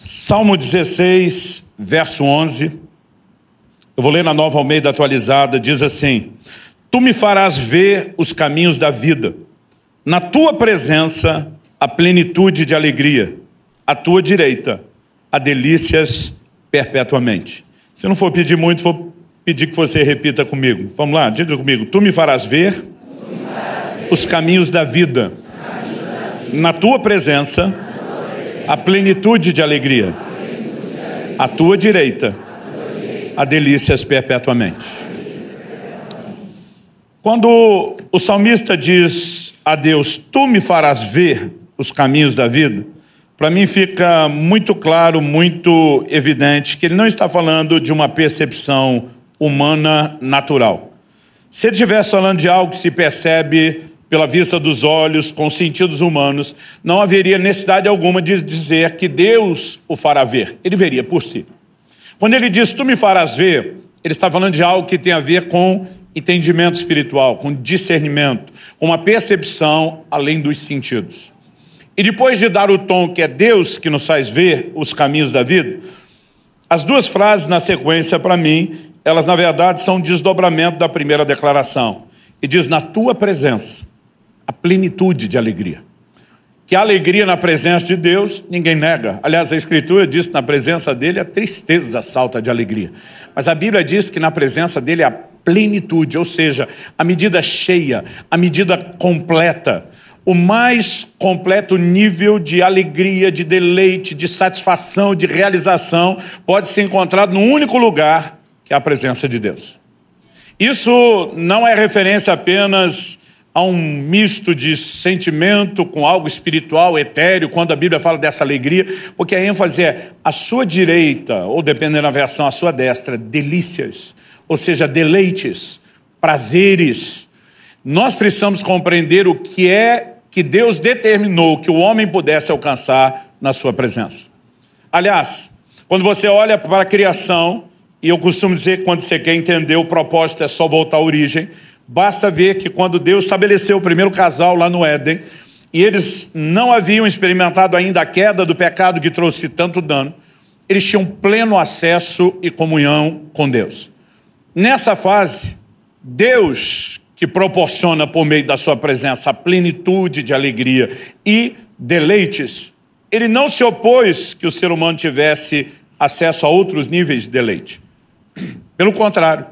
Salmo 16, verso 11. Eu vou ler na nova Almeida atualizada, diz assim: Tu me farás ver os caminhos da vida. Na tua presença, a plenitude de alegria. À tua direita, a delícias perpetuamente. Se não for pedir muito, vou pedir que você repita comigo. Vamos lá, diga comigo. Tu me farás ver, me farás ver os caminhos da vida. Caminhos da vida. Na tua presença, a plenitude de alegria, à tua direita, a delícias perpetuamente. Quando o salmista diz a Deus, tu me farás ver os caminhos da vida, para mim fica muito claro, muito evidente que ele não está falando de uma percepção humana natural. Se ele estivesse falando de algo que se percebe pela vista dos olhos, com os sentidos humanos, não haveria necessidade alguma de dizer que Deus o fará ver. Ele veria por si. Quando ele diz, tu me farás ver, ele está falando de algo que tem a ver com entendimento espiritual, com discernimento, com uma percepção além dos sentidos. E depois de dar o tom que é Deus que nos faz ver os caminhos da vida, as duas frases na sequência, para mim, elas na verdade são um desdobramento da primeira declaração. E diz: Na tua presença a plenitude de alegria. Que a alegria na presença de Deus, ninguém nega. Aliás, a Escritura diz que na presença dele a tristeza salta de alegria. Mas a Bíblia diz que na presença dele a plenitude, ou seja, a medida cheia, a medida completa, o mais completo nível de alegria, de deleite, de satisfação, de realização pode ser encontrado num único lugar, que é a presença de Deus. Isso não é referência apenas há um misto de sentimento com algo espiritual, etéreo, quando a Bíblia fala dessa alegria, porque a ênfase é a sua direita, ou dependendo da versão, a sua destra, delícias, ou seja, deleites, prazeres. Nós precisamos compreender o que é que Deus determinou que o homem pudesse alcançar na sua presença. Aliás, quando você olha para a criação, e eu costumo dizer que quando você quer entender o propósito é só voltar à origem, Basta ver que quando Deus estabeleceu o primeiro casal lá no Éden, e eles não haviam experimentado ainda a queda do pecado que trouxe tanto dano, eles tinham pleno acesso e comunhão com Deus. Nessa fase, Deus, que proporciona por meio da sua presença a plenitude de alegria e deleites, ele não se opôs que o ser humano tivesse acesso a outros níveis de deleite. Pelo contrário,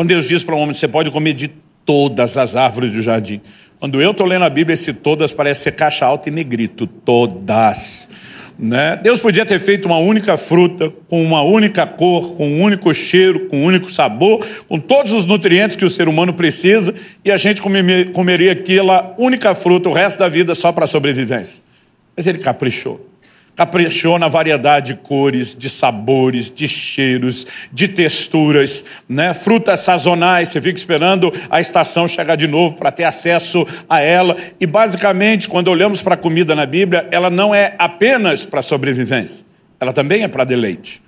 quando Deus diz para o homem, você pode comer de todas as árvores do jardim. Quando eu estou lendo a Bíblia, esse todas parece ser caixa alta e negrito. Todas. Né? Deus podia ter feito uma única fruta, com uma única cor, com um único cheiro, com um único sabor, com todos os nutrientes que o ser humano precisa, e a gente comeria aquela única fruta o resto da vida só para sobrevivência. Mas ele caprichou caprichou na variedade de cores, de sabores, de cheiros, de texturas, né? Frutas sazonais, você fica esperando a estação chegar de novo para ter acesso a ela. E basicamente, quando olhamos para a comida na Bíblia, ela não é apenas para sobrevivência, ela também é para deleite.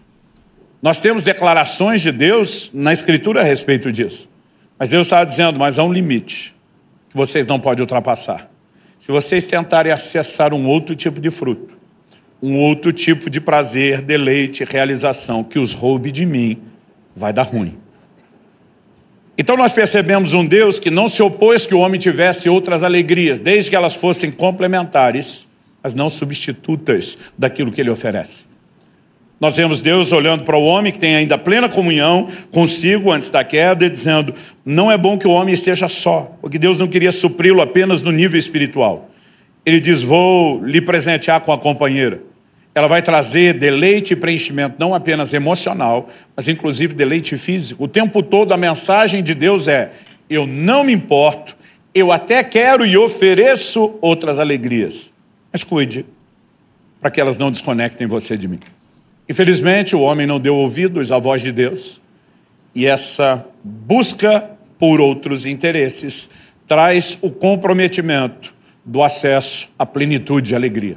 Nós temos declarações de Deus na Escritura a respeito disso. Mas Deus estava dizendo, mas há um limite que vocês não podem ultrapassar. Se vocês tentarem acessar um outro tipo de fruto, um outro tipo de prazer, deleite, realização que os roube de mim, vai dar ruim. Então nós percebemos um Deus que não se opôs que o homem tivesse outras alegrias, desde que elas fossem complementares, mas não substitutas daquilo que ele oferece. Nós vemos Deus olhando para o homem que tem ainda plena comunhão consigo antes da queda e dizendo: não é bom que o homem esteja só, porque Deus não queria supri-lo apenas no nível espiritual. Ele diz: vou lhe presentear com a companheira. Ela vai trazer deleite e preenchimento não apenas emocional, mas inclusive deleite físico. O tempo todo a mensagem de Deus é: eu não me importo, eu até quero e ofereço outras alegrias. Mas cuide para que elas não desconectem você de mim. Infelizmente, o homem não deu ouvidos à voz de Deus, e essa busca por outros interesses traz o comprometimento do acesso à plenitude de alegria.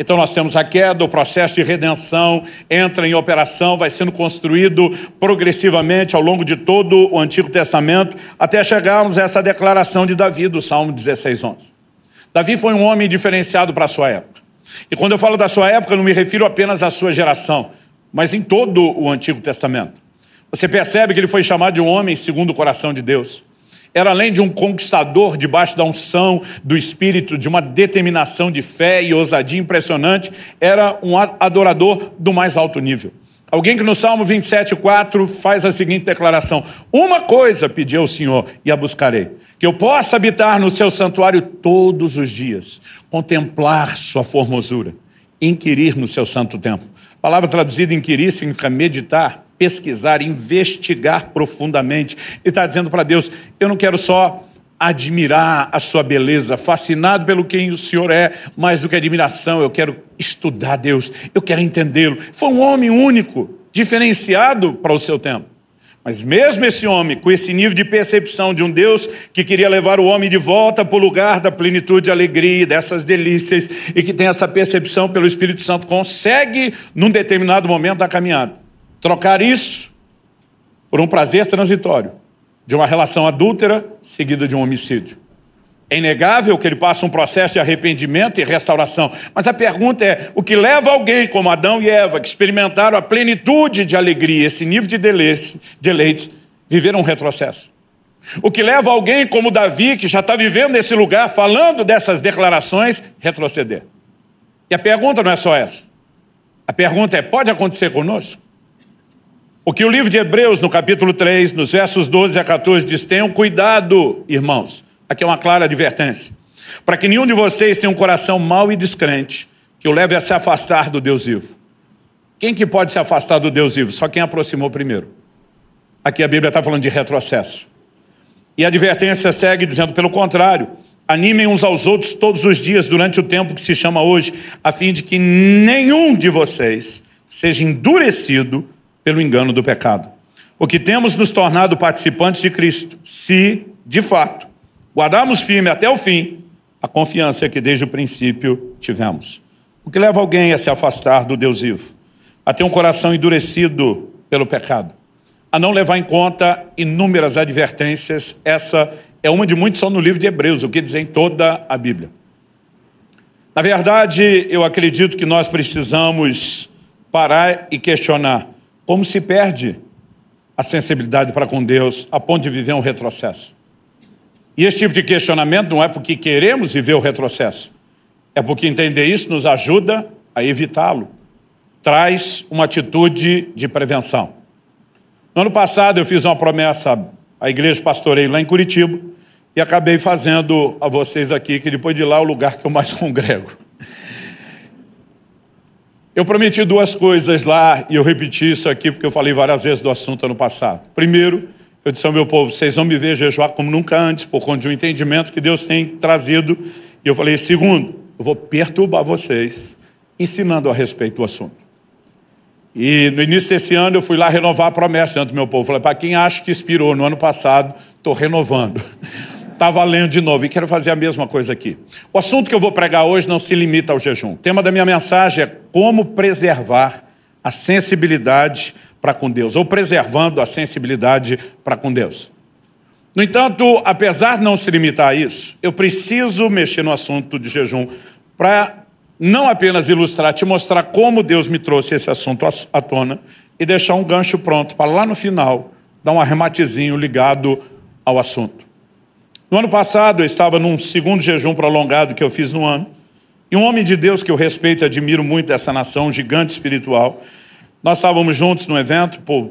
Então nós temos a queda, o processo de redenção entra em operação, vai sendo construído progressivamente ao longo de todo o Antigo Testamento, até chegarmos a essa declaração de Davi do Salmo 11. Davi foi um homem diferenciado para a sua época. E quando eu falo da sua época, não me refiro apenas à sua geração, mas em todo o Antigo Testamento. Você percebe que ele foi chamado de um homem segundo o coração de Deus. Era além de um conquistador debaixo da unção do Espírito, de uma determinação de fé e ousadia impressionante, era um adorador do mais alto nível. Alguém que no Salmo 27, 4 faz a seguinte declaração: Uma coisa pedi ao Senhor e a buscarei, que eu possa habitar no seu santuário todos os dias, contemplar sua formosura, inquirir no seu santo templo. A palavra traduzida inquirir significa meditar, pesquisar, investigar profundamente. E está dizendo para Deus: eu não quero só admirar a sua beleza, fascinado pelo quem o Senhor é, mais do que admiração, eu quero estudar Deus, eu quero entendê-lo. Foi um homem único, diferenciado para o seu tempo. Mas mesmo esse homem, com esse nível de percepção de um Deus que queria levar o homem de volta para o lugar da plenitude, de alegria, dessas delícias, e que tem essa percepção pelo Espírito Santo, consegue, num determinado momento da caminhada, Trocar isso por um prazer transitório, de uma relação adúltera seguida de um homicídio. É inegável que ele passe um processo de arrependimento e restauração, mas a pergunta é: o que leva alguém como Adão e Eva, que experimentaram a plenitude de alegria, esse nível de deleites, viver um retrocesso? O que leva alguém como Davi, que já está vivendo nesse lugar, falando dessas declarações, retroceder? E a pergunta não é só essa. A pergunta é: pode acontecer conosco? O que o livro de Hebreus, no capítulo 3, nos versos 12 a 14, diz: tenham cuidado, irmãos. Aqui é uma clara advertência. Para que nenhum de vocês tenha um coração mau e descrente, que o leve a se afastar do Deus vivo. Quem que pode se afastar do Deus vivo? Só quem aproximou primeiro. Aqui a Bíblia está falando de retrocesso. E a advertência segue dizendo, pelo contrário, animem uns aos outros todos os dias durante o tempo que se chama hoje, a fim de que nenhum de vocês seja endurecido pelo engano do pecado. O que temos nos tornado participantes de Cristo, se, de fato, guardarmos firme até o fim a confiança que desde o princípio tivemos. O que leva alguém a se afastar do Deus vivo, a ter um coração endurecido pelo pecado, a não levar em conta inúmeras advertências, essa é uma de muitos só no livro de Hebreus, o que dizem toda a Bíblia. Na verdade, eu acredito que nós precisamos parar e questionar como se perde a sensibilidade para com Deus a ponto de viver um retrocesso. E esse tipo de questionamento não é porque queremos viver o retrocesso, é porque entender isso nos ajuda a evitá-lo. Traz uma atitude de prevenção. No ano passado, eu fiz uma promessa à igreja pastorei lá em Curitiba e acabei fazendo a vocês aqui, que depois de lá é o lugar que eu mais congrego. Eu prometi duas coisas lá e eu repeti isso aqui porque eu falei várias vezes do assunto ano passado. Primeiro, eu disse ao meu povo: vocês vão me ver jejuar como nunca antes, por conta de um entendimento que Deus tem trazido. E eu falei: segundo, eu vou perturbar vocês ensinando a respeito do assunto. E no início desse ano eu fui lá renovar a promessa dentro do meu povo. Falei: para quem acha que expirou no ano passado, estou renovando. Está valendo de novo e quero fazer a mesma coisa aqui. O assunto que eu vou pregar hoje não se limita ao jejum. O tema da minha mensagem é como preservar a sensibilidade para com Deus, ou preservando a sensibilidade para com Deus. No entanto, apesar de não se limitar a isso, eu preciso mexer no assunto de jejum para não apenas ilustrar, te mostrar como Deus me trouxe esse assunto à tona e deixar um gancho pronto para lá no final dar um arrematezinho ligado ao assunto. No ano passado, eu estava num segundo jejum prolongado que eu fiz no ano, e um homem de Deus que eu respeito e admiro muito dessa nação, um gigante espiritual, nós estávamos juntos no evento por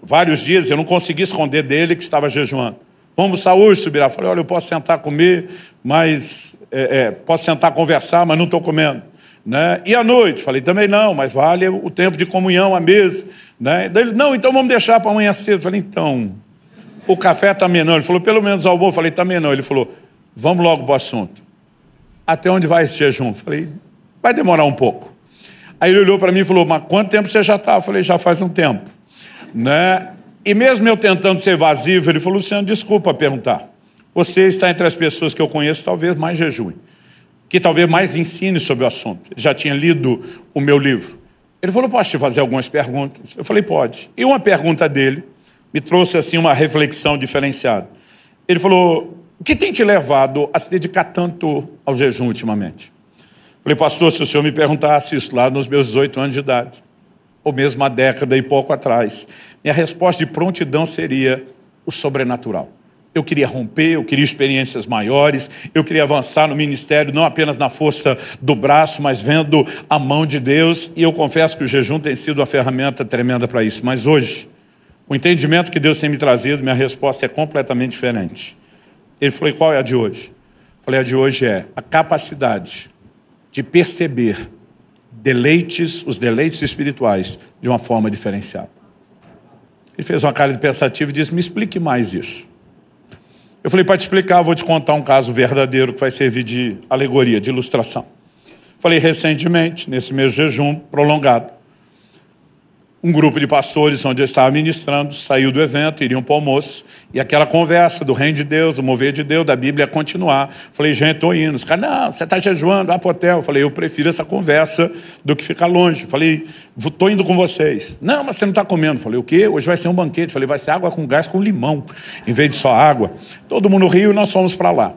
vários dias, eu não consegui esconder dele que estava jejuando. Vamos Saúl subir lá. Falei, olha, eu posso sentar comer, mas é, é, posso sentar conversar, mas não estou comendo. Né? E à noite? Falei, também não, mas vale o tempo de comunhão, a mesa. Né? Daí ele, não, então vamos deixar para amanhã cedo. Falei, então, o café está não. Ele falou, pelo menos o almoço. Eu falei, Está não. Ele falou, vamos logo para o assunto. Até onde vai esse jejum? Eu falei, vai demorar um pouco. Aí ele olhou para mim e falou, mas quanto tempo você já está? Eu falei, já faz um tempo. Né? E mesmo eu tentando ser evasivo, ele falou, Luciano, desculpa perguntar. Você está entre as pessoas que eu conheço, talvez mais jejum. que talvez mais ensine sobre o assunto. Ele já tinha lido o meu livro. Ele falou, posso te fazer algumas perguntas? Eu falei, pode. E uma pergunta dele me trouxe assim uma reflexão diferenciada. Ele falou: "O que tem te levado a se dedicar tanto ao jejum ultimamente?" Falei: "Pastor, se o senhor me perguntasse isso lá nos meus 18 anos de idade, ou mesmo há década e pouco atrás, minha resposta de prontidão seria o sobrenatural." Eu queria romper, eu queria experiências maiores, eu queria avançar no ministério, não apenas na força do braço, mas vendo a mão de Deus. E eu confesso que o jejum tem sido uma ferramenta tremenda para isso. Mas hoje, o entendimento que Deus tem me trazido, minha resposta é completamente diferente. Ele falou: qual é a de hoje? Eu falei: a de hoje é a capacidade de perceber deleites, os deleites espirituais, de uma forma diferenciada. Ele fez uma cara de pensativo e disse: me explique mais isso. Eu falei: para te explicar, vou te contar um caso verdadeiro que vai servir de alegoria, de ilustração. Falei recentemente, nesse mesmo jejum prolongado, um grupo de pastores onde eu estava ministrando saiu do evento, iriam para o almoço, e aquela conversa do reino de Deus, do mover de Deus, da Bíblia continuar. Falei, gente, estou indo. Os caras, não, você está jejuando, vai para o hotel. falei, eu prefiro essa conversa do que ficar longe. falei, estou indo com vocês. Não, mas você não está comendo. falei, o quê? Hoje vai ser um banquete. falei, vai ser água com gás com limão, em vez de só água. Todo mundo riu e nós fomos para lá.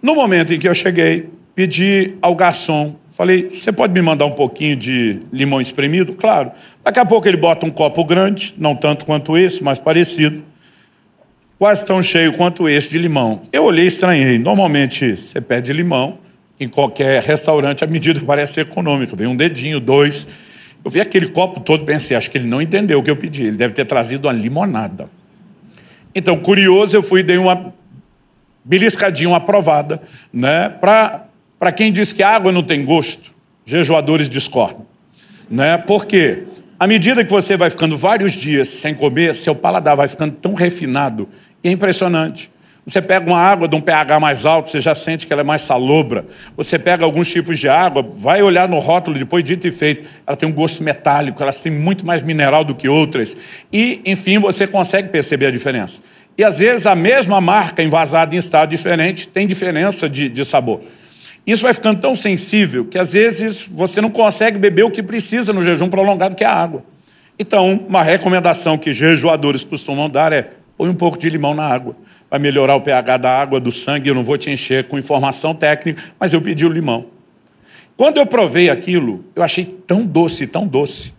No momento em que eu cheguei, pedi ao garçom, falei, você pode me mandar um pouquinho de limão espremido? Claro. Daqui a pouco ele bota um copo grande, não tanto quanto esse, mas parecido, quase tão cheio quanto esse de limão. Eu olhei e estranhei. Normalmente você pede limão, em qualquer restaurante, a medida parece ser econômica, vem um dedinho, dois. Eu vi aquele copo todo, pensei, acho que ele não entendeu o que eu pedi, ele deve ter trazido uma limonada. Então, curioso, eu fui e dei uma beliscadinha, uma aprovada, né, para para quem diz que água não tem gosto, jejuadores discordam. Né? Por quê? À medida que você vai ficando vários dias sem comer, seu paladar vai ficando tão refinado e é impressionante. Você pega uma água de um pH mais alto, você já sente que ela é mais salobra. Você pega alguns tipos de água, vai olhar no rótulo depois, dito e feito, ela tem um gosto metálico, elas têm muito mais mineral do que outras. E, enfim, você consegue perceber a diferença. E às vezes a mesma marca, envasada em estado diferente, tem diferença de, de sabor. Isso vai ficando tão sensível que às vezes você não consegue beber o que precisa no jejum prolongado, que é a água. Então, uma recomendação que jejuadores costumam dar é põe um pouco de limão na água. Vai melhorar o pH da água, do sangue, eu não vou te encher com informação técnica, mas eu pedi o limão. Quando eu provei aquilo, eu achei tão doce, tão doce.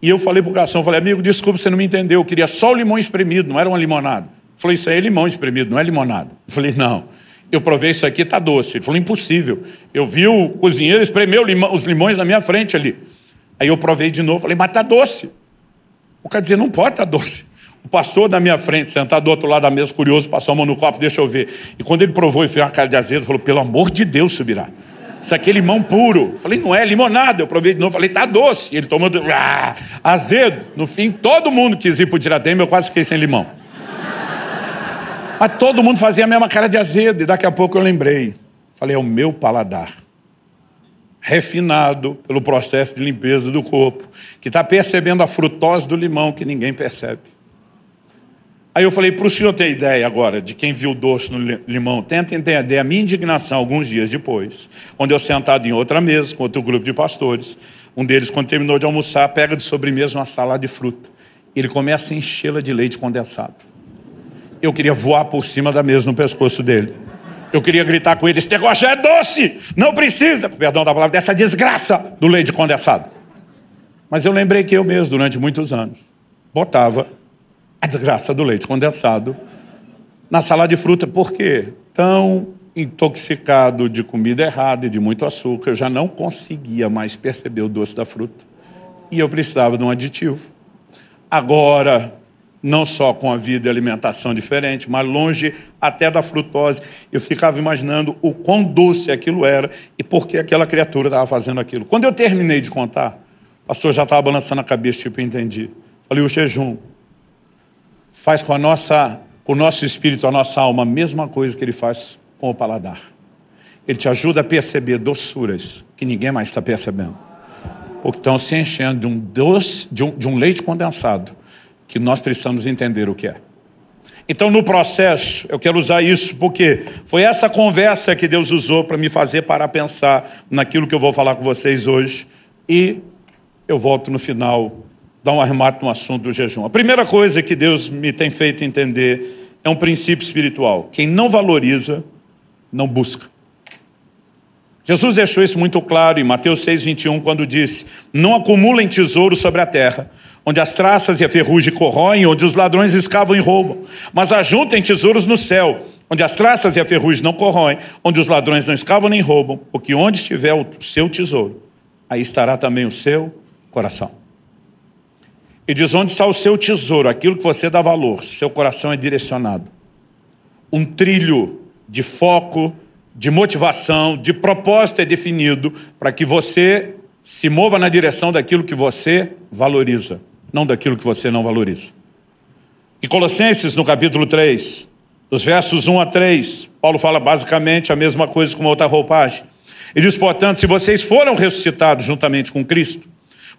E eu falei para o garçom, falei, amigo, desculpa, você não me entendeu, eu queria só o limão espremido, não era uma limonada. Ele falou, isso aí é limão espremido, não é limonada. Eu falei, não eu provei isso aqui, está doce. Ele falou, impossível. Eu vi o cozinheiro espremer os limões na minha frente ali. Aí eu provei de novo, falei, mas está doce. O cara dizia, não pode estar tá doce. O pastor da minha frente, sentado do outro lado da mesa, curioso, passou a mão no copo, deixa eu ver. E quando ele provou e fez uma cara de azedo, falou, pelo amor de Deus, subirá. Isso aqui é limão puro. Eu falei, não é limonada. Eu provei de novo, falei, tá doce. E ele tomou, ah, azedo. No fim, todo mundo quis ir para o Diadema, eu quase fiquei sem limão. Mas todo mundo fazia a mesma cara de azedo, e daqui a pouco eu lembrei. Falei, é o meu paladar. Refinado pelo processo de limpeza do corpo, que está percebendo a frutose do limão que ninguém percebe. Aí eu falei, para o senhor ter ideia agora de quem viu doce no limão, tenta entender a minha indignação alguns dias depois, onde eu sentado em outra mesa com outro grupo de pastores, um deles, quando terminou de almoçar, pega de sobremesa uma salada de fruta. Ele começa a enchê-la de leite condensado. Eu queria voar por cima da mesa no pescoço dele. Eu queria gritar com ele: "Este negócio é doce, não precisa, perdão da palavra, dessa desgraça do leite condensado. Mas eu lembrei que eu mesmo, durante muitos anos, botava a desgraça do leite condensado na salada de fruta, porque tão intoxicado de comida errada e de muito açúcar, eu já não conseguia mais perceber o doce da fruta. E eu precisava de um aditivo. Agora, não só com a vida e alimentação diferente, mas longe até da frutose. Eu ficava imaginando o quão doce aquilo era e por que aquela criatura estava fazendo aquilo. Quando eu terminei de contar, o pastor já estava balançando a cabeça, tipo, entendi. Falei, o jejum faz com, a nossa, com o nosso espírito, a nossa alma, a mesma coisa que ele faz com o paladar. Ele te ajuda a perceber doçuras que ninguém mais está percebendo. Ou que estão se enchendo de um doce, de um, de um leite condensado que nós precisamos entender o que é. Então, no processo, eu quero usar isso porque foi essa conversa que Deus usou para me fazer parar pensar naquilo que eu vou falar com vocês hoje. E eu volto no final, dar um arremate no assunto do jejum. A primeira coisa que Deus me tem feito entender é um princípio espiritual: quem não valoriza, não busca. Jesus deixou isso muito claro em Mateus 6,21, quando disse: Não acumulem tesouro sobre a terra, onde as traças e a ferrugem corroem, onde os ladrões escavam e roubam. Mas ajuntem tesouros no céu, onde as traças e a ferrugem não corroem, onde os ladrões não escavam nem roubam, porque onde estiver o seu tesouro, aí estará também o seu coração. E diz onde está o seu tesouro, aquilo que você dá valor, seu coração é direcionado. Um trilho de foco, de motivação, de propósito é definido para que você se mova na direção daquilo que você valoriza não daquilo que você não valoriza. Em Colossenses, no capítulo 3, dos versos 1 a 3, Paulo fala basicamente a mesma coisa com uma outra roupagem. Ele diz, portanto, se vocês foram ressuscitados juntamente com Cristo,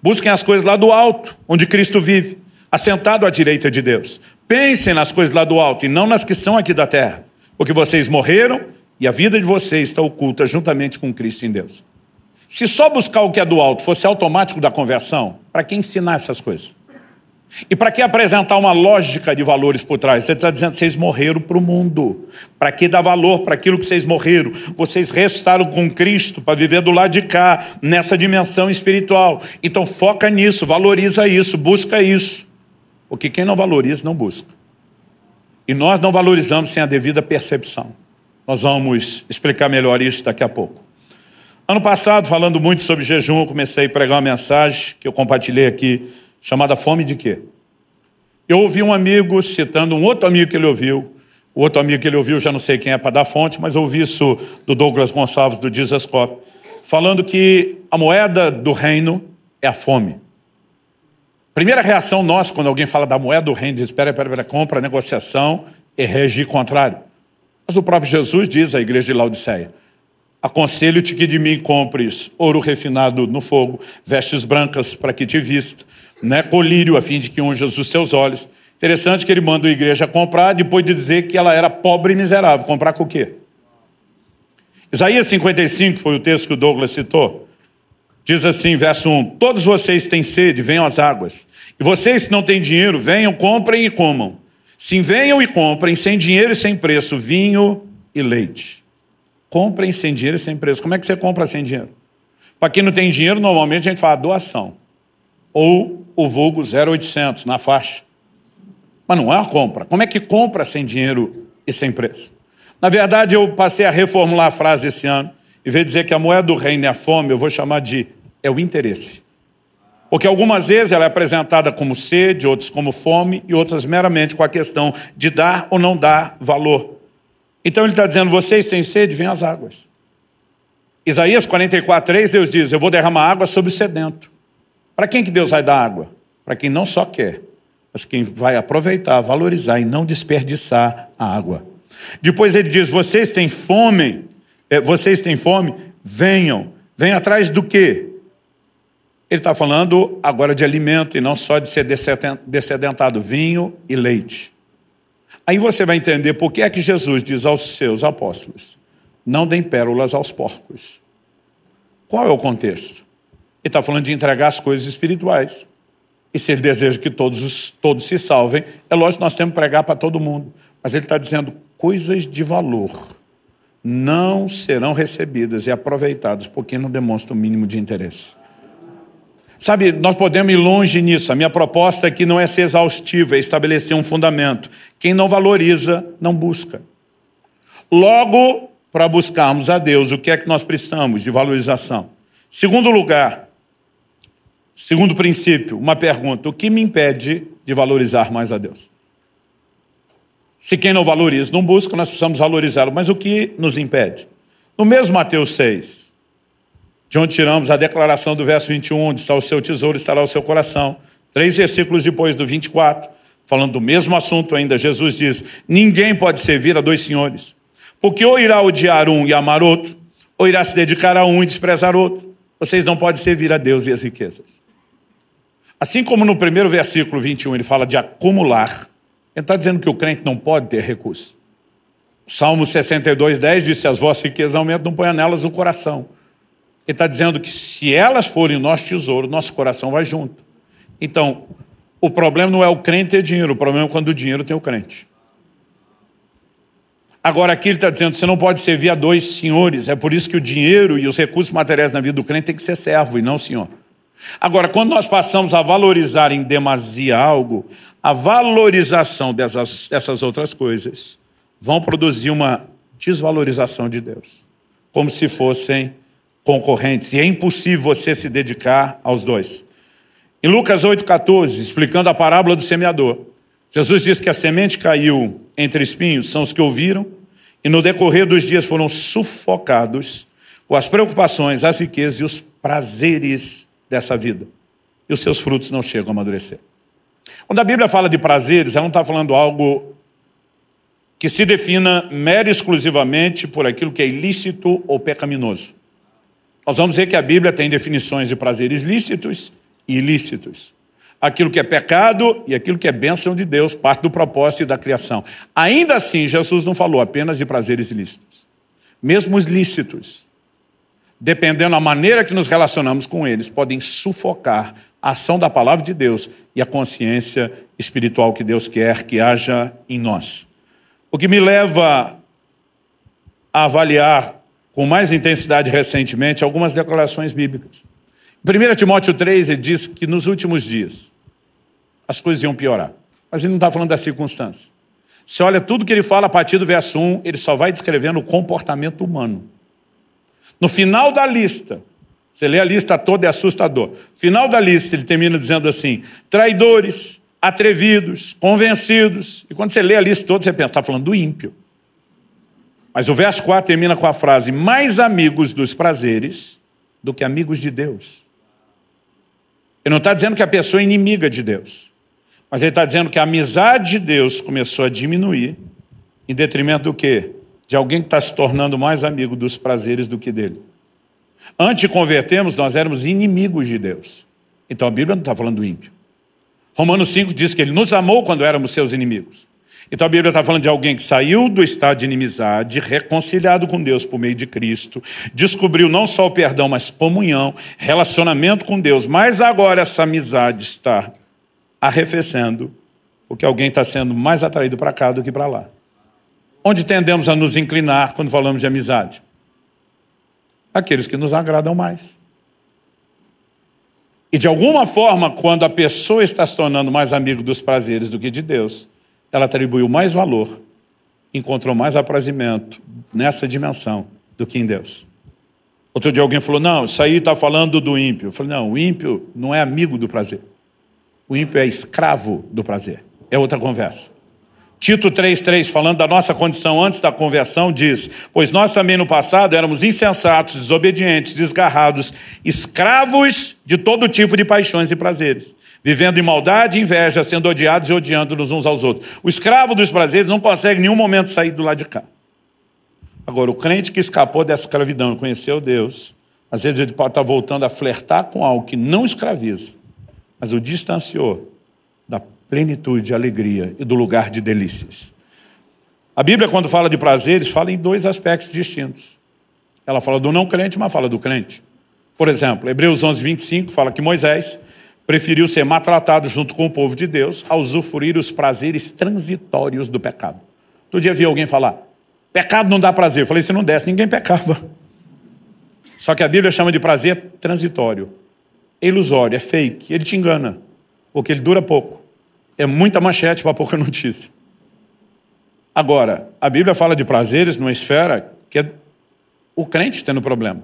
busquem as coisas lá do alto, onde Cristo vive, assentado à direita de Deus. Pensem nas coisas lá do alto e não nas que são aqui da terra, porque vocês morreram e a vida de vocês está oculta juntamente com Cristo em Deus. Se só buscar o que é do alto fosse automático da conversão, para que ensinar essas coisas? E para que apresentar uma lógica de valores por trás? Você está dizendo que vocês morreram para o mundo. Para que dar valor para aquilo que vocês morreram? Vocês restaram com Cristo para viver do lado de cá, nessa dimensão espiritual. Então foca nisso, valoriza isso, busca isso. Porque quem não valoriza, não busca. E nós não valorizamos sem a devida percepção. Nós vamos explicar melhor isso daqui a pouco. Ano passado, falando muito sobre jejum, eu comecei a pregar uma mensagem que eu compartilhei aqui chamada fome de quê? Eu ouvi um amigo citando um outro amigo que ele ouviu, o outro amigo que ele ouviu, já não sei quem é para dar fonte, mas ouvi isso do Douglas Gonçalves, do Jesus Cop, falando que a moeda do reino é a fome. Primeira reação nossa quando alguém fala da moeda do reino, diz: espera, espera, espera, compra, negociação, é regir contrário. Mas o próprio Jesus diz à igreja de Laodiceia: Aconselho-te que de mim compres ouro refinado no fogo, vestes brancas para que te vista né, colírio, a fim de que unja os seus olhos. Interessante que ele manda a igreja comprar, depois de dizer que ela era pobre e miserável. Comprar com o quê? Isaías 55, foi o texto que o Douglas citou, diz assim, verso 1: Todos vocês têm sede, venham às águas. E vocês que não têm dinheiro, venham, comprem e comam. Sim, venham e comprem, sem dinheiro e sem preço, vinho e leite. Comprem sem dinheiro e sem preço. Como é que você compra sem dinheiro? Para quem não tem dinheiro, normalmente a gente fala doação. Ou o vulgo 0800 na faixa. Mas não é uma compra. Como é que compra sem dinheiro e sem preço? Na verdade, eu passei a reformular a frase esse ano. e veio dizer que a moeda do reino é a fome, eu vou chamar de é o interesse. Porque algumas vezes ela é apresentada como sede, outras como fome e outras meramente com a questão de dar ou não dar valor. Então ele está dizendo: vocês têm sede, vem as águas. Isaías 44, 3, Deus diz: Eu vou derramar água sobre o sedento. Para quem que Deus vai dar água? Para quem não só quer, mas quem vai aproveitar, valorizar e não desperdiçar a água. Depois ele diz: vocês têm fome, eh, vocês têm fome, venham. Venham atrás do quê? Ele está falando agora de alimento e não só de ser descedentado, vinho e leite. Aí você vai entender por que é que Jesus diz aos seus apóstolos: não deem pérolas aos porcos. Qual é o contexto? E está falando de entregar as coisas espirituais. E se ele deseja que todos, todos se salvem, é lógico que nós temos que pregar para todo mundo. Mas ele está dizendo coisas de valor não serão recebidas e aproveitadas por quem não demonstra o mínimo de interesse. Sabe, nós podemos ir longe nisso. A minha proposta aqui não é ser exaustiva, é estabelecer um fundamento. Quem não valoriza, não busca. Logo, para buscarmos a Deus, o que é que nós precisamos de valorização? Segundo lugar, Segundo princípio, uma pergunta: o que me impede de valorizar mais a Deus? Se quem não valoriza não busca, nós precisamos valorizá-lo. Mas o que nos impede? No mesmo Mateus 6, de onde tiramos a declaração do verso 21, onde está o seu tesouro, estará o seu coração. Três versículos depois do 24, falando do mesmo assunto ainda, Jesus diz: Ninguém pode servir a dois senhores, porque ou irá odiar um e amar outro, ou irá se dedicar a um e desprezar outro. Vocês não podem servir a Deus e as riquezas. Assim como no primeiro versículo 21 ele fala de acumular, ele está dizendo que o crente não pode ter recurso. Salmo 62, 10 diz: Se as vossas riquezas aumentam, não ponha nelas o coração. Ele está dizendo que se elas forem nosso tesouro, nosso coração vai junto. Então, o problema não é o crente ter dinheiro, o problema é quando o dinheiro tem o crente. Agora, aqui ele está dizendo: você não pode servir a dois senhores. É por isso que o dinheiro e os recursos materiais na vida do crente tem que ser servo e não senhor. Agora, quando nós passamos a valorizar em demasia algo, a valorização dessas, dessas outras coisas vão produzir uma desvalorização de Deus, como se fossem concorrentes. E é impossível você se dedicar aos dois. Em Lucas 8,14, explicando a parábola do semeador, Jesus diz que a semente caiu entre espinhos, são os que ouviram, e no decorrer dos dias foram sufocados com as preocupações, as riquezas e os prazeres dessa vida. E os seus frutos não chegam a amadurecer. Quando a Bíblia fala de prazeres, ela não está falando algo que se defina mera e exclusivamente por aquilo que é ilícito ou pecaminoso. Nós vamos ver que a Bíblia tem definições de prazeres lícitos e ilícitos. Aquilo que é pecado e aquilo que é bênção de Deus, parte do propósito e da criação. Ainda assim, Jesus não falou apenas de prazeres ilícitos. Mesmo os lícitos, dependendo da maneira que nos relacionamos com eles, podem sufocar a ação da palavra de Deus e a consciência espiritual que Deus quer que haja em nós. O que me leva a avaliar com mais intensidade recentemente algumas declarações bíblicas. Em 1 Timóteo 3, ele diz que nos últimos dias as coisas iam piorar. Mas ele não está falando da circunstância. Se olha tudo que ele fala a partir do verso 1, ele só vai descrevendo o comportamento humano. No final da lista, você lê a lista toda, é assustador. Final da lista, ele termina dizendo assim: traidores, atrevidos, convencidos. E quando você lê a lista toda, você pensa, está falando do ímpio. Mas o verso 4 termina com a frase: mais amigos dos prazeres do que amigos de Deus. Ele não está dizendo que a pessoa é inimiga de Deus, mas ele está dizendo que a amizade de Deus começou a diminuir, em detrimento do quê? de alguém que está se tornando mais amigo dos prazeres do que dele. Antes de convertermos, nós éramos inimigos de Deus. Então a Bíblia não está falando do ímpio. Romanos 5 diz que ele nos amou quando éramos seus inimigos. Então a Bíblia está falando de alguém que saiu do estado de inimizade, reconciliado com Deus por meio de Cristo, descobriu não só o perdão, mas comunhão, relacionamento com Deus. Mas agora essa amizade está arrefecendo, porque alguém está sendo mais atraído para cá do que para lá. Onde tendemos a nos inclinar quando falamos de amizade? Aqueles que nos agradam mais. E de alguma forma, quando a pessoa está se tornando mais amigo dos prazeres do que de Deus, ela atribuiu mais valor, encontrou mais aprazimento nessa dimensão do que em Deus. Outro dia alguém falou: não, isso aí está falando do ímpio. Eu falei: não, o ímpio não é amigo do prazer. O ímpio é escravo do prazer. É outra conversa. Tito 3,3, falando da nossa condição antes da conversão, diz: Pois nós também no passado éramos insensatos, desobedientes, desgarrados, escravos de todo tipo de paixões e prazeres, vivendo em maldade e inveja, sendo odiados e odiando-nos uns aos outros. O escravo dos prazeres não consegue em nenhum momento sair do lado de cá. Agora, o crente que escapou dessa escravidão e conheceu Deus, às vezes ele pode estar tá voltando a flertar com algo que não escraviza, mas o distanciou da plenitude, alegria e do lugar de delícias. A Bíblia, quando fala de prazeres, fala em dois aspectos distintos. Ela fala do não crente, mas fala do crente. Por exemplo, Hebreus 11, 25 fala que Moisés preferiu ser maltratado junto com o povo de Deus a usufruir os prazeres transitórios do pecado. Todo dia vi alguém falar, pecado não dá prazer. Eu falei, se não desse, ninguém pecava. Só que a Bíblia chama de prazer transitório. É ilusório, é fake, ele te engana, porque ele dura pouco. É muita manchete para pouca notícia. Agora, a Bíblia fala de prazeres numa esfera que é o crente tendo problema.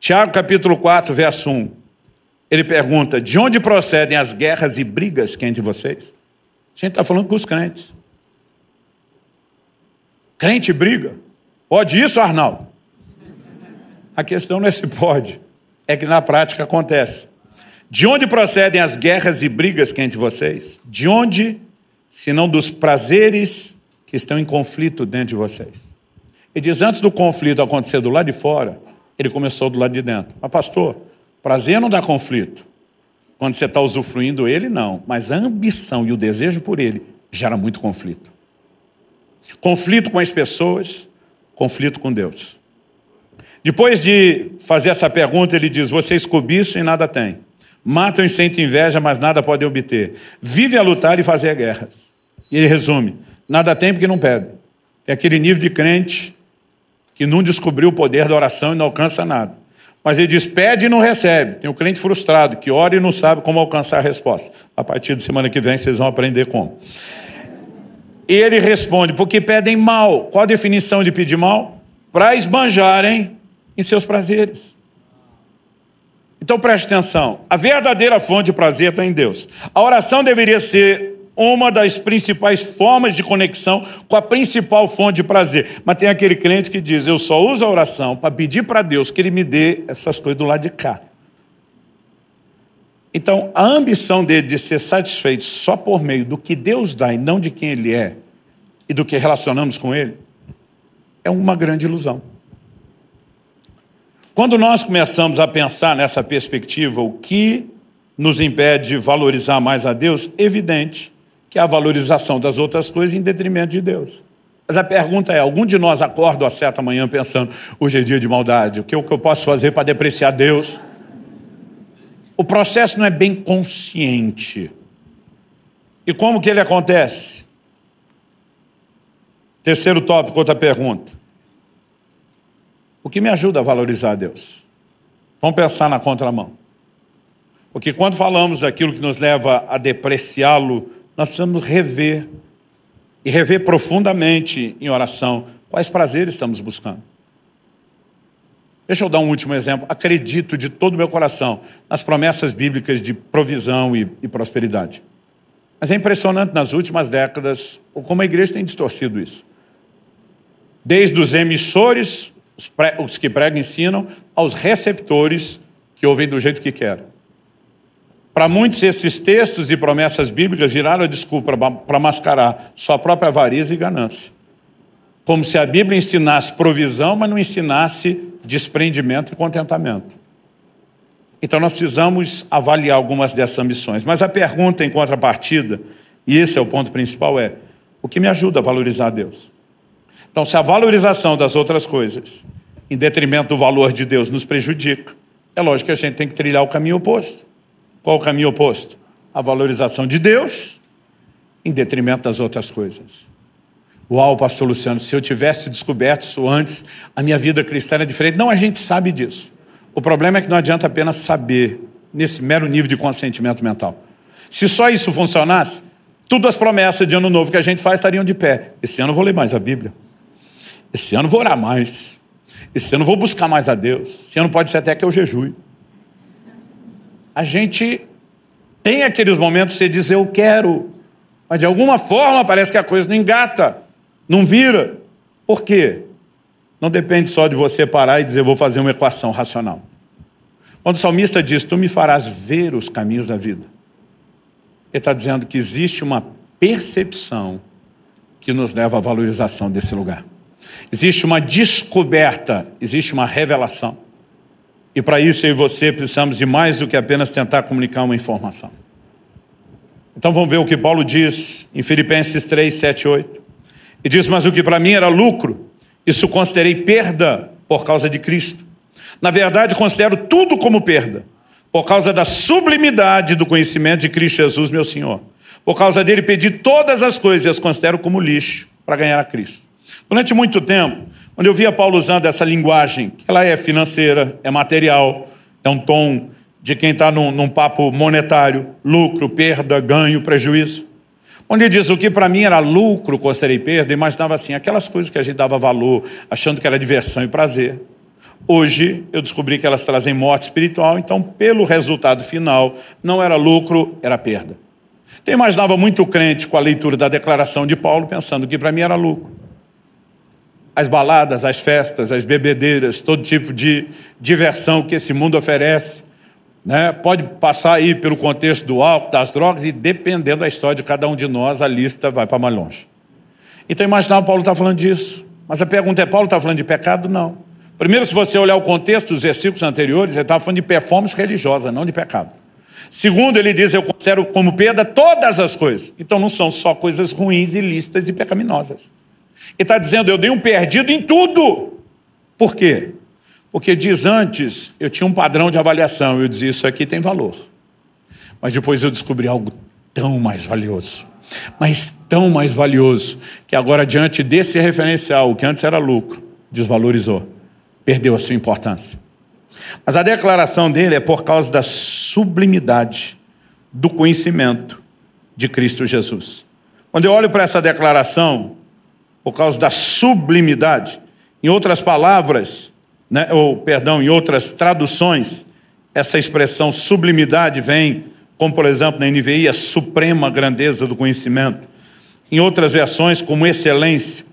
Tiago capítulo 4, verso 1. Ele pergunta: de onde procedem as guerras e brigas que é entre vocês? A gente está falando com os crentes. Crente briga? Pode isso, Arnaldo? A questão não é se pode, é que na prática acontece. De onde procedem as guerras e brigas que há entre vocês? De onde, se não dos prazeres que estão em conflito dentro de vocês? Ele diz: antes do conflito acontecer do lado de fora, ele começou do lado de dentro. Mas, pastor, prazer não dá conflito. Quando você está usufruindo ele, não. Mas a ambição e o desejo por ele gera muito conflito. Conflito com as pessoas, conflito com Deus. Depois de fazer essa pergunta, ele diz: Vocês cobiçam e nada têm. Matam e sentem inveja, mas nada podem obter. Vive a lutar e fazer guerras. E ele resume: nada tem porque não pede. É aquele nível de crente que não descobriu o poder da oração e não alcança nada. Mas ele diz: pede e não recebe. Tem um crente frustrado que ora e não sabe como alcançar a resposta. A partir de semana que vem vocês vão aprender como. Ele responde: porque pedem mal. Qual a definição de pedir mal? Para esbanjarem em seus prazeres. Então preste atenção: a verdadeira fonte de prazer está em Deus. A oração deveria ser uma das principais formas de conexão com a principal fonte de prazer. Mas tem aquele crente que diz: Eu só uso a oração para pedir para Deus que Ele me dê essas coisas do lado de cá. Então, a ambição dele de ser satisfeito só por meio do que Deus dá e não de quem Ele é e do que relacionamos com Ele é uma grande ilusão. Quando nós começamos a pensar nessa perspectiva, o que nos impede de valorizar mais a Deus? Evidente que é a valorização das outras coisas em detrimento de Deus. Mas a pergunta é: algum de nós acorda a certa manhã pensando, hoje é dia de maldade, o que eu posso fazer para depreciar Deus? O processo não é bem consciente. E como que ele acontece? Terceiro tópico, outra pergunta. O que me ajuda a valorizar a Deus? Vamos pensar na contramão. Porque quando falamos daquilo que nos leva a depreciá-lo, nós precisamos rever e rever profundamente em oração quais prazeres estamos buscando. Deixa eu dar um último exemplo. Acredito de todo o meu coração nas promessas bíblicas de provisão e, e prosperidade. Mas é impressionante nas últimas décadas como a igreja tem distorcido isso. Desde os emissores os, pre, os que pregam ensinam aos receptores que ouvem do jeito que querem. Para muitos, esses textos e promessas bíblicas viraram a desculpa para mascarar sua própria avareza e ganância. Como se a Bíblia ensinasse provisão, mas não ensinasse desprendimento e contentamento. Então nós precisamos avaliar algumas dessas ambições. Mas a pergunta em contrapartida, e esse é o ponto principal, é: o que me ajuda a valorizar Deus? Então, se a valorização das outras coisas, em detrimento do valor de Deus, nos prejudica, é lógico que a gente tem que trilhar o caminho oposto. Qual o caminho oposto? A valorização de Deus em detrimento das outras coisas. Uau, pastor Luciano, se eu tivesse descoberto isso antes, a minha vida cristã era diferente. Não, a gente sabe disso. O problema é que não adianta apenas saber nesse mero nível de consentimento mental. Se só isso funcionasse, todas as promessas de ano novo que a gente faz estariam de pé. Esse ano eu vou ler mais a Bíblia. Esse ano vou orar mais. Esse ano vou buscar mais a Deus. Esse ano pode ser até que eu jejue. A gente tem aqueles momentos que você diz, eu quero. Mas de alguma forma parece que a coisa não engata, não vira. Por quê? Não depende só de você parar e dizer, vou fazer uma equação racional. Quando o salmista diz, tu me farás ver os caminhos da vida, ele está dizendo que existe uma percepção que nos leva à valorização desse lugar. Existe uma descoberta, existe uma revelação. E para isso eu e você precisamos de mais do que apenas tentar comunicar uma informação. Então vamos ver o que Paulo diz em Filipenses 3, 7, 8. E diz: Mas o que para mim era lucro, isso considerei perda por causa de Cristo. Na verdade, considero tudo como perda, por causa da sublimidade do conhecimento de Cristo Jesus, meu Senhor. Por causa dele, pedi todas as coisas e as considero como lixo para ganhar a Cristo Durante muito tempo, quando eu via Paulo usando essa linguagem, que ela é financeira, é material, é um tom de quem está num, num, papo monetário, lucro, perda, ganho, prejuízo. Onde ele diz o que para mim era lucro, considerei perda, imaginava assim, aquelas coisas que a gente dava valor, achando que era diversão e prazer. Hoje eu descobri que elas trazem morte espiritual, então pelo resultado final, não era lucro, era perda. Então imaginava muito crente com a leitura da declaração de Paulo, pensando que para mim era lucro as baladas, as festas, as bebedeiras, todo tipo de diversão que esse mundo oferece. Né? Pode passar aí pelo contexto do álcool, das drogas, e dependendo da história de cada um de nós, a lista vai para mais longe. Então imaginar o Paulo está falando disso. Mas a pergunta é: Paulo está falando de pecado? Não. Primeiro, se você olhar o contexto dos versículos anteriores, ele estava tá falando de performance religiosa, não de pecado. Segundo, ele diz: Eu considero como perda todas as coisas. Então não são só coisas ruins, ilícitas e pecaminosas. Ele está dizendo: eu dei um perdido em tudo. Por quê? Porque diz antes, eu tinha um padrão de avaliação, eu dizia: isso aqui tem valor. Mas depois eu descobri algo tão mais valioso, mas tão mais valioso, que agora, diante desse referencial, que antes era lucro, desvalorizou, perdeu a sua importância. Mas a declaração dele é por causa da sublimidade do conhecimento de Cristo Jesus. Quando eu olho para essa declaração, por causa da sublimidade. Em outras palavras, né, ou perdão, em outras traduções, essa expressão sublimidade vem, como por exemplo na NVI, a suprema grandeza do conhecimento. Em outras versões, como excelência.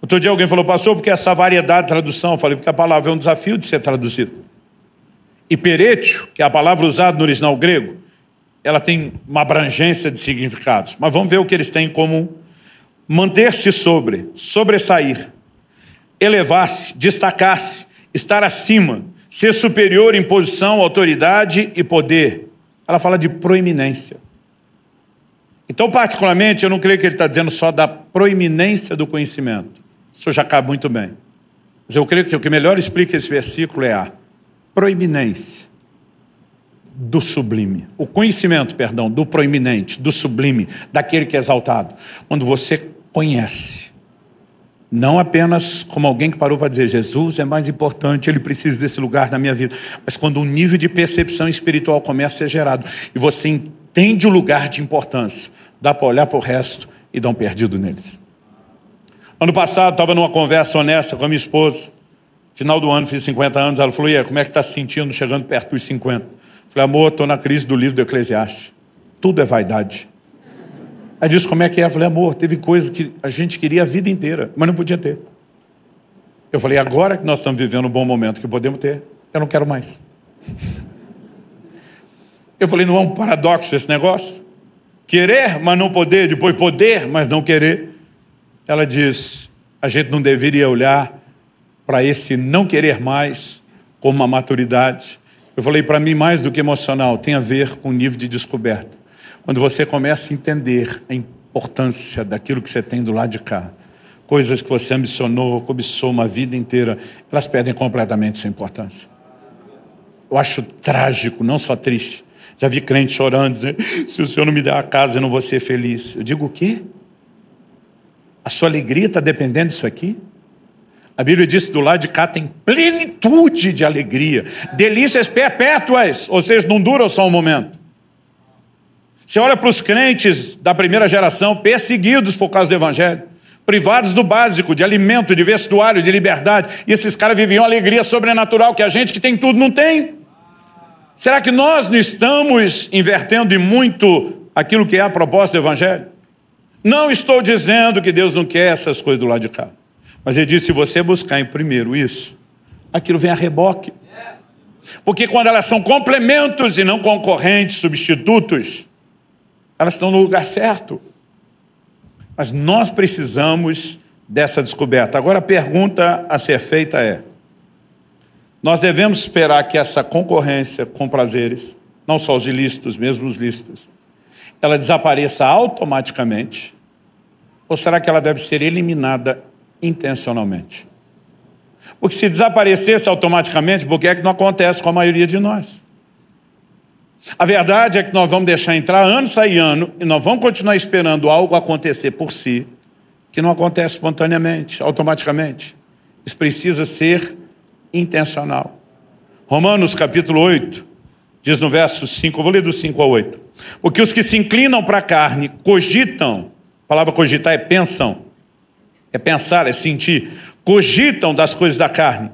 Outro dia alguém falou, passou porque essa variedade de tradução? Eu falei, porque a palavra é um desafio de ser traduzida. E peretio, que é a palavra usada no original grego, ela tem uma abrangência de significados. Mas vamos ver o que eles têm em comum manter-se sobre, sobressair, elevar-se, destacar-se, estar acima, ser superior em posição, autoridade e poder. Ela fala de proeminência. Então, particularmente, eu não creio que ele está dizendo só da proeminência do conhecimento. Isso já cabe muito bem. Mas eu creio que o que melhor explica esse versículo é a proeminência do sublime. O conhecimento, perdão, do proeminente, do sublime, daquele que é exaltado. Quando você conhece. Não apenas como alguém que parou para dizer Jesus é mais importante, ele precisa desse lugar na minha vida. Mas quando um nível de percepção espiritual começa a ser gerado e você entende o lugar de importância, dá para olhar para o resto e dar um perdido neles. Ano passado estava numa conversa honesta com a minha esposa. Final do ano, fiz 50 anos. Ela falou: E aí, como é que está se sentindo chegando perto dos 50? falei: Amor, estou na crise do livro do Eclesiastes. Tudo é vaidade. Aí disse como é que é? Eu falei, amor, teve coisa que a gente queria a vida inteira, mas não podia ter. Eu falei, agora que nós estamos vivendo um bom momento que podemos ter, eu não quero mais. Eu falei, não é um paradoxo esse negócio? Querer, mas não poder, depois poder, mas não querer. Ela disse a gente não deveria olhar para esse não querer mais como uma maturidade. Eu falei, para mim, mais do que emocional, tem a ver com o nível de descoberta. Quando você começa a entender a importância daquilo que você tem do lado de cá, coisas que você ambicionou, cobiçou uma vida inteira, elas perdem completamente sua importância. Eu acho trágico, não só triste. Já vi crente chorando, dizendo: ah, se o senhor não me der a casa, eu não vou ser feliz. Eu digo: o quê? A sua alegria está dependendo disso aqui? A Bíblia diz que do lado de cá tem plenitude de alegria, delícias perpétuas, ou seja, não duram só um momento. Você olha para os crentes da primeira geração, perseguidos por causa do Evangelho, privados do básico, de alimento, de vestuário, de liberdade, e esses caras viviam uma alegria sobrenatural que a gente que tem tudo não tem. Será que nós não estamos invertendo e muito aquilo que é a proposta do Evangelho? Não estou dizendo que Deus não quer essas coisas do lado de cá. Mas ele diz: se você buscar em primeiro isso, aquilo vem a reboque. Porque quando elas são complementos e não concorrentes, substitutos, elas estão no lugar certo. Mas nós precisamos dessa descoberta. Agora a pergunta a ser feita é: nós devemos esperar que essa concorrência com prazeres, não só os ilícitos, mesmo os lícitos, ela desapareça automaticamente? Ou será que ela deve ser eliminada intencionalmente? Porque se desaparecesse automaticamente, porque é que não acontece com a maioria de nós? A verdade é que nós vamos deixar entrar ano sai ano e nós vamos continuar esperando algo acontecer por si, que não acontece espontaneamente, automaticamente. Isso precisa ser intencional. Romanos capítulo 8 diz no verso 5, eu vou ler do 5 ao 8. Porque os que se inclinam para a carne cogitam, a palavra cogitar é pensam, é pensar, é sentir, cogitam das coisas da carne,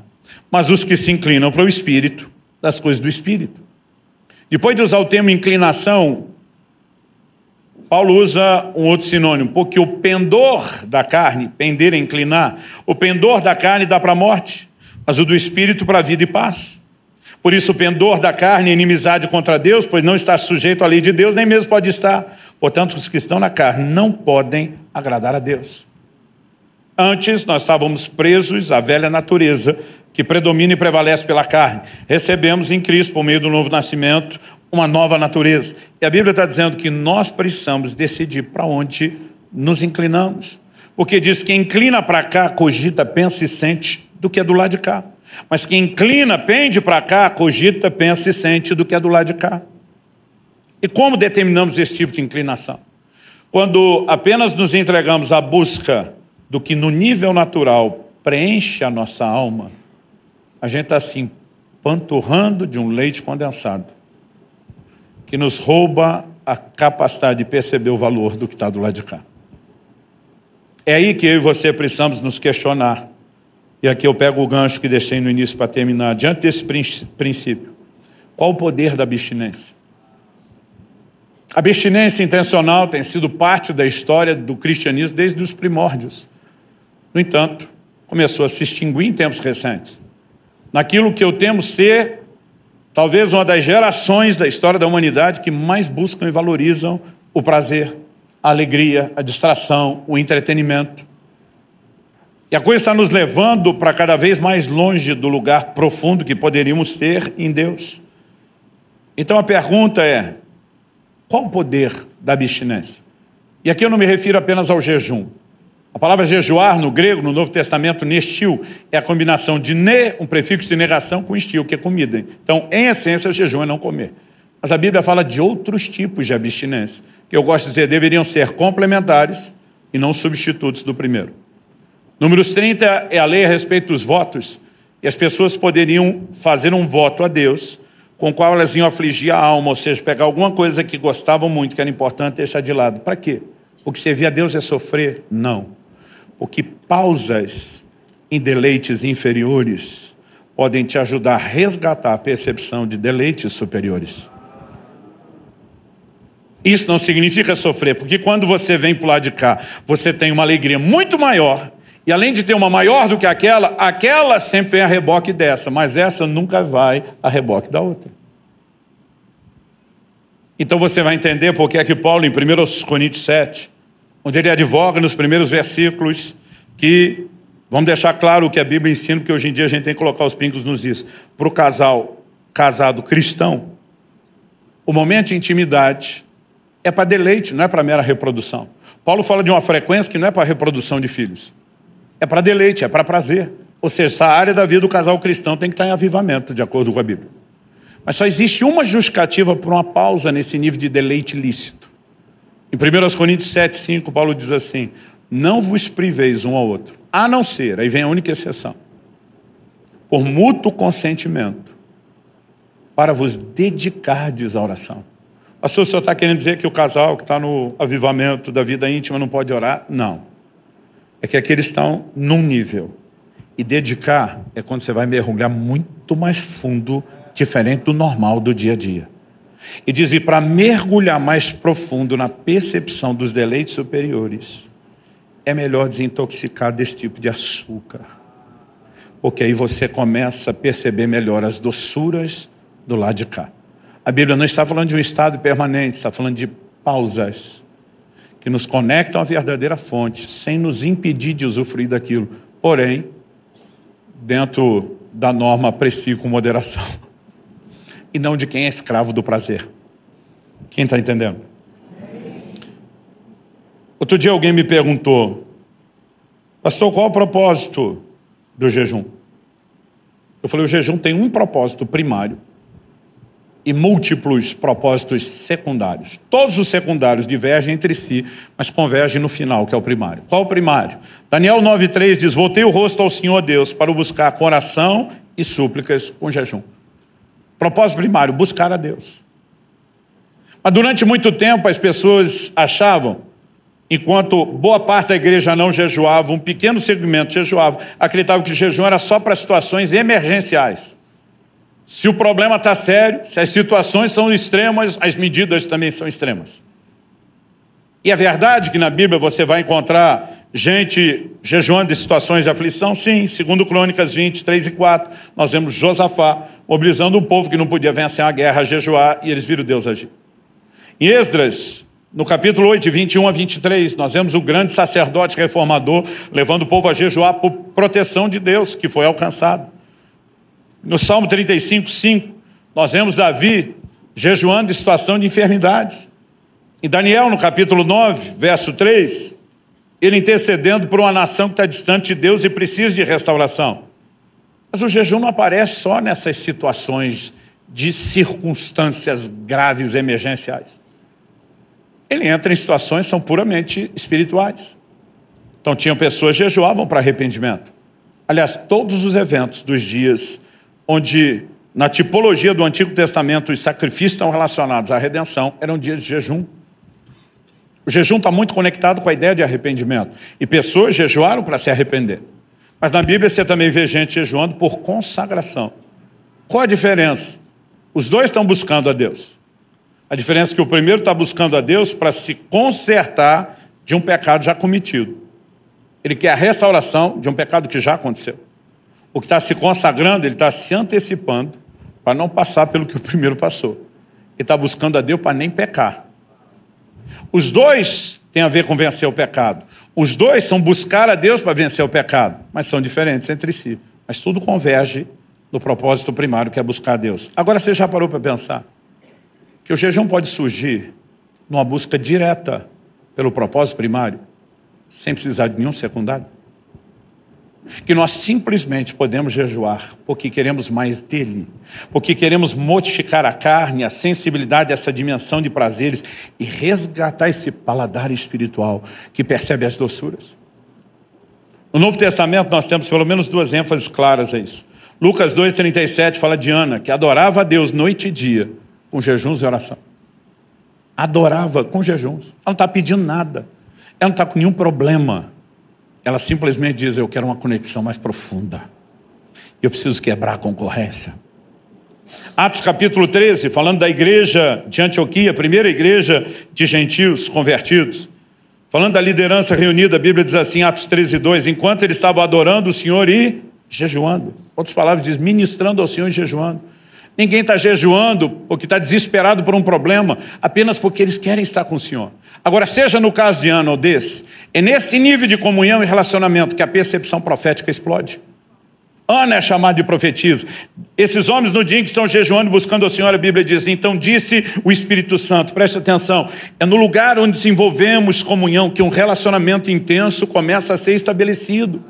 mas os que se inclinam para o espírito, das coisas do espírito. Depois de usar o termo inclinação, Paulo usa um outro sinônimo, porque o pendor da carne, pender é inclinar, o pendor da carne dá para a morte, mas o do espírito para a vida e paz. Por isso, o pendor da carne é inimizade contra Deus, pois não está sujeito à lei de Deus, nem mesmo pode estar. Portanto, os que estão na carne não podem agradar a Deus. Antes, nós estávamos presos à velha natureza que predomina e prevalece pela carne. Recebemos em Cristo, por meio do novo nascimento, uma nova natureza. E a Bíblia está dizendo que nós precisamos decidir para onde nos inclinamos. Porque diz que inclina para cá, cogita, pensa e sente do que é do lado de cá. Mas quem inclina, pende para cá, cogita, pensa e sente do que é do lado de cá. E como determinamos esse tipo de inclinação? Quando apenas nos entregamos à busca do que no nível natural preenche a nossa alma, a gente está se assim, panturrando de um leite condensado que nos rouba a capacidade de perceber o valor do que está do lado de cá. É aí que eu e você precisamos nos questionar. E aqui eu pego o gancho que deixei no início para terminar. Diante desse princípio, qual o poder da abstinência? A abstinência intencional tem sido parte da história do cristianismo desde os primórdios. No entanto, começou a se extinguir em tempos recentes naquilo que eu temo ser talvez uma das gerações da história da humanidade que mais buscam e valorizam o prazer, a alegria, a distração, o entretenimento. E a coisa está nos levando para cada vez mais longe do lugar profundo que poderíamos ter em Deus. Então a pergunta é: qual o poder da abstinência? E aqui eu não me refiro apenas ao jejum, a palavra jejuar no grego, no Novo Testamento, nestil, é a combinação de ne, um prefixo de negação, com estil, que é comida. Então, em essência, o jejum é não comer. Mas a Bíblia fala de outros tipos de abstinência, que eu gosto de dizer deveriam ser complementares e não substitutos do primeiro. Números 30 é a lei a respeito dos votos, e as pessoas poderiam fazer um voto a Deus, com o qual elas iam afligir a alma, ou seja, pegar alguma coisa que gostavam muito, que era importante, deixar de lado. Para quê? Porque servir a Deus é sofrer? Não o que pausas em deleites inferiores podem te ajudar a resgatar a percepção de deleites superiores. Isso não significa sofrer, porque quando você vem para o lado de cá, você tem uma alegria muito maior, e além de ter uma maior do que aquela, aquela sempre vem a reboque dessa, mas essa nunca vai a reboque da outra. Então você vai entender porque é que Paulo, em 1 Coríntios 7, onde ele advoga nos primeiros versículos que vamos deixar claro o que a Bíblia ensina, porque hoje em dia a gente tem que colocar os pingos nos is. Para o casal casado cristão, o momento de intimidade é para deleite, não é para mera reprodução. Paulo fala de uma frequência que não é para reprodução de filhos. É para deleite, é para prazer. Ou seja, essa área da vida do casal cristão tem que estar tá em avivamento, de acordo com a Bíblia. Mas só existe uma justificativa para uma pausa nesse nível de deleite lícito. Em 1 Coríntios 7, 5, Paulo diz assim: Não vos priveis um ao outro, a não ser, aí vem a única exceção, por mútuo consentimento, para vos dedicardes à oração. Pastor, o senhor está querendo dizer que o casal que está no avivamento da vida íntima não pode orar? Não. É que aqui eles estão num nível. E dedicar é quando você vai mergulhar muito mais fundo, diferente do normal do dia a dia. E diz: e para mergulhar mais profundo na percepção dos deleites superiores, é melhor desintoxicar desse tipo de açúcar. Porque aí você começa a perceber melhor as doçuras do lado de cá. A Bíblia não está falando de um estado permanente, está falando de pausas que nos conectam à verdadeira fonte, sem nos impedir de usufruir daquilo. Porém, dentro da norma, aprecie com moderação e não de quem é escravo do prazer. Quem está entendendo? Outro dia alguém me perguntou, pastor, qual o propósito do jejum? Eu falei, o jejum tem um propósito primário e múltiplos propósitos secundários. Todos os secundários divergem entre si, mas convergem no final, que é o primário. Qual o primário? Daniel 9,3 diz: Voltei o rosto ao Senhor Deus para o buscar coração e súplicas com jejum. Propósito primário: buscar a Deus. Mas durante muito tempo as pessoas achavam, enquanto boa parte da igreja não jejuava, um pequeno segmento jejuava, acreditavam que o jejum era só para situações emergenciais. Se o problema está sério, se as situações são extremas, as medidas também são extremas. E é verdade que na Bíblia você vai encontrar gente jejuando de situações de aflição? Sim, segundo Crônicas 23 e 4, nós vemos Josafá mobilizando um povo que não podia vencer a guerra, a jejuar, e eles viram Deus agir. Em Esdras, no capítulo 8, 21 a 23, nós vemos o grande sacerdote reformador levando o povo a jejuar por proteção de Deus, que foi alcançado. No Salmo 35, 5, nós vemos Davi jejuando de situação de enfermidades. Em Daniel, no capítulo 9, verso 3, ele intercedendo por uma nação que está distante de Deus e precisa de restauração. Mas o jejum não aparece só nessas situações de circunstâncias graves emergenciais. Ele entra em situações que são puramente espirituais. Então tinham pessoas que jejuavam para arrependimento. Aliás, todos os eventos dos dias onde na tipologia do Antigo Testamento os sacrifícios estão relacionados à redenção eram dias de jejum. O jejum está muito conectado com a ideia de arrependimento. E pessoas jejuaram para se arrepender. Mas na Bíblia você também vê gente jejuando por consagração. Qual a diferença? Os dois estão buscando a Deus. A diferença é que o primeiro está buscando a Deus para se consertar de um pecado já cometido. Ele quer a restauração de um pecado que já aconteceu. O que está se consagrando, ele está se antecipando para não passar pelo que o primeiro passou. Ele está buscando a Deus para nem pecar. Os dois têm a ver com vencer o pecado. Os dois são buscar a Deus para vencer o pecado, mas são diferentes entre si. Mas tudo converge no propósito primário, que é buscar a Deus. Agora você já parou para pensar que o jejum pode surgir numa busca direta pelo propósito primário, sem precisar de nenhum secundário? que nós simplesmente podemos jejuar porque queremos mais dele, porque queremos modificar a carne, a sensibilidade, essa dimensão de prazeres e resgatar esse paladar espiritual que percebe as doçuras. No Novo Testamento nós temos pelo menos duas ênfases claras a isso. Lucas 2,37 fala de Ana, que adorava a Deus noite e dia, com jejuns e oração. Adorava com jejuns. Ela não está pedindo nada. Ela não está com nenhum problema ela simplesmente diz: Eu quero uma conexão mais profunda. Eu preciso quebrar a concorrência. Atos capítulo 13, falando da igreja de Antioquia, a primeira igreja de gentios convertidos. Falando da liderança reunida, a Bíblia diz assim, Atos 13, 2: Enquanto eles estavam adorando o Senhor e jejuando. Outras palavras, diz ministrando ao Senhor e jejuando. Ninguém está jejuando ou que está desesperado por um problema, apenas porque eles querem estar com o Senhor. Agora, seja no caso de Ana ou desse, é nesse nível de comunhão e relacionamento que a percepção profética explode. Ana é chamada de profetisa. Esses homens, no dia em que estão jejuando, buscando o Senhor, a Bíblia diz: então disse o Espírito Santo, preste atenção, é no lugar onde desenvolvemos comunhão que um relacionamento intenso começa a ser estabelecido.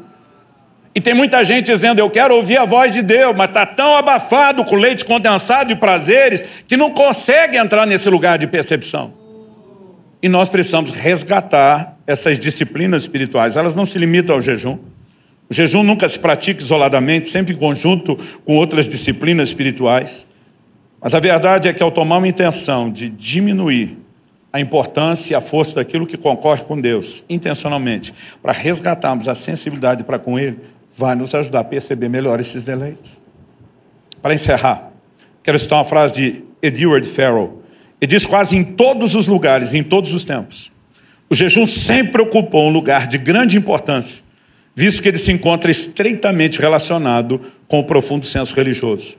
E tem muita gente dizendo, eu quero ouvir a voz de Deus, mas está tão abafado com leite condensado e prazeres que não consegue entrar nesse lugar de percepção. E nós precisamos resgatar essas disciplinas espirituais. Elas não se limitam ao jejum. O jejum nunca se pratica isoladamente, sempre em conjunto com outras disciplinas espirituais. Mas a verdade é que ao tomar uma intenção de diminuir a importância e a força daquilo que concorre com Deus, intencionalmente, para resgatarmos a sensibilidade para com Ele, vai nos ajudar a perceber melhor esses deleites. Para encerrar, quero citar uma frase de Edward Farrell. Ele diz quase em todos os lugares, em todos os tempos, o jejum sempre ocupou um lugar de grande importância, visto que ele se encontra estreitamente relacionado com o profundo senso religioso.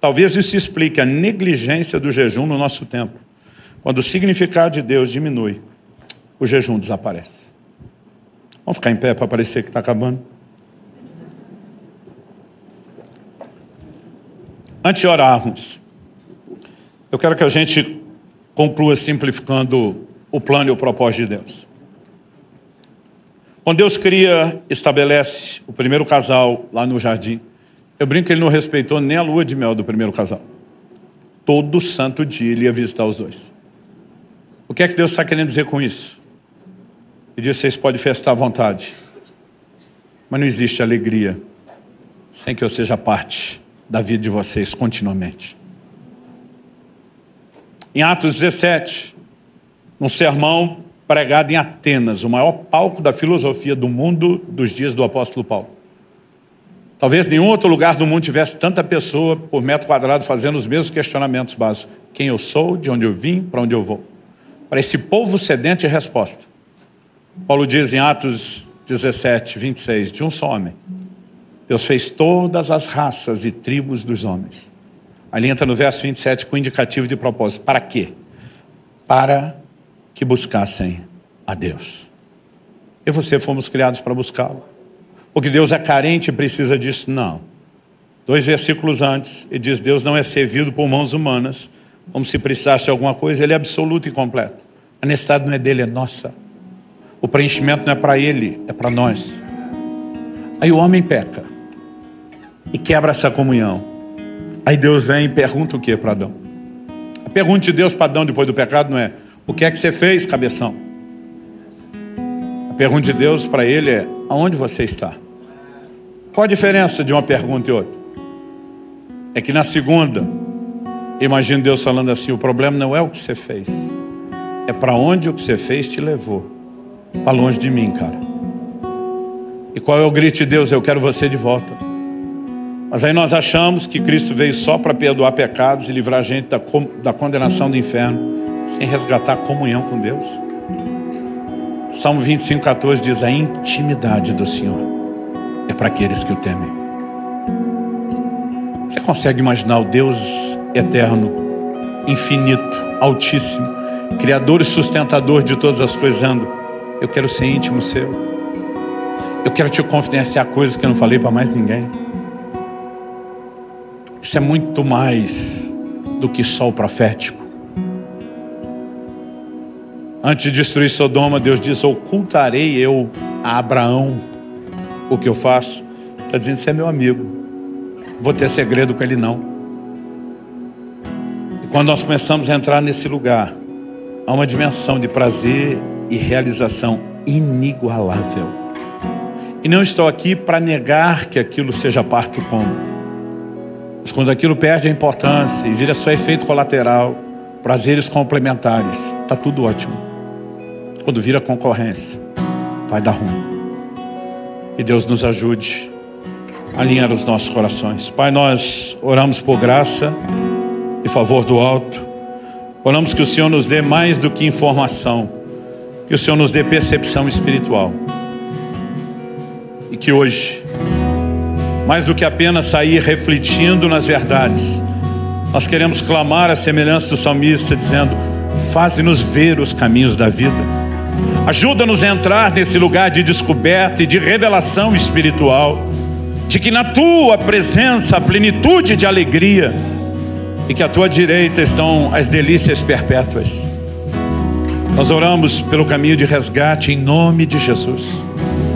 Talvez isso explique a negligência do jejum no nosso tempo. Quando o significado de Deus diminui, o jejum desaparece. Vamos ficar em pé para parecer que está acabando. Antes de orarmos, eu quero que a gente conclua simplificando o plano e o propósito de Deus. Quando Deus cria, estabelece o primeiro casal lá no jardim, eu brinco que ele não respeitou nem a lua de mel do primeiro casal. Todo santo dia ele ia visitar os dois. O que é que Deus está querendo dizer com isso? Ele diz: vocês podem festar à vontade, mas não existe alegria sem que eu seja parte da vida de vocês continuamente. Em Atos 17, num sermão pregado em Atenas, o maior palco da filosofia do mundo dos dias do apóstolo Paulo. Talvez nenhum outro lugar do mundo tivesse tanta pessoa por metro quadrado fazendo os mesmos questionamentos básicos. Quem eu sou, de onde eu vim, para onde eu vou. Para esse povo sedente de resposta. Paulo diz em Atos 17, 26, de um só homem Deus fez todas as raças e tribos dos homens. Ali entra no verso 27 com indicativo de propósito. Para quê? Para que buscassem a Deus. Eu e você fomos criados para buscá-lo. Porque Deus é carente e precisa disso? Não. Dois versículos antes, ele diz: Deus não é servido por mãos humanas, como se precisasse de alguma coisa, ele é absoluto e completo. A necessidade não é dele, é nossa. O preenchimento não é para ele, é para nós. Aí o homem peca e quebra essa comunhão. Aí Deus vem e pergunta o que para Adão? A pergunta de Deus para Adão depois do pecado não é: O que é que você fez, cabeção? A pergunta de Deus para ele é: Aonde você está? Qual a diferença de uma pergunta e outra? É que na segunda, imagina Deus falando assim: O problema não é o que você fez, é para onde o que você fez te levou. Para longe de mim, cara. E qual é o grito de Deus? Eu quero você de volta. Mas aí nós achamos que Cristo veio só para perdoar pecados e livrar a gente da, da condenação do inferno, sem resgatar a comunhão com Deus. Salmo 25, 14 diz: A intimidade do Senhor é para aqueles que o temem. Você consegue imaginar o Deus eterno, infinito, altíssimo, Criador e sustentador de todas as coisas, ando? Eu quero ser íntimo seu. Eu quero te confidenciar coisas que eu não falei para mais ninguém. Isso é muito mais do que só o profético. Antes de destruir Sodoma, Deus disse: Ocultarei eu a Abraão o que eu faço. Está dizendo: Você é meu amigo. Vou ter segredo com ele, não. E quando nós começamos a entrar nesse lugar, há uma dimensão de prazer e realização inigualável. E não estou aqui para negar que aquilo seja parte do combo. Mas quando aquilo perde a importância e vira só efeito colateral, prazeres complementares, está tudo ótimo. Quando vira concorrência, vai dar ruim. E Deus nos ajude a alinhar os nossos corações. Pai, nós oramos por graça e favor do alto. Oramos que o Senhor nos dê mais do que informação, que o Senhor nos dê percepção espiritual. E que hoje mais do que apenas sair refletindo nas verdades. Nós queremos clamar a semelhança do salmista, dizendo: Faze-nos ver os caminhos da vida. Ajuda-nos a entrar nesse lugar de descoberta e de revelação espiritual, de que na tua presença há plenitude de alegria e que à tua direita estão as delícias perpétuas. Nós oramos pelo caminho de resgate em nome de Jesus.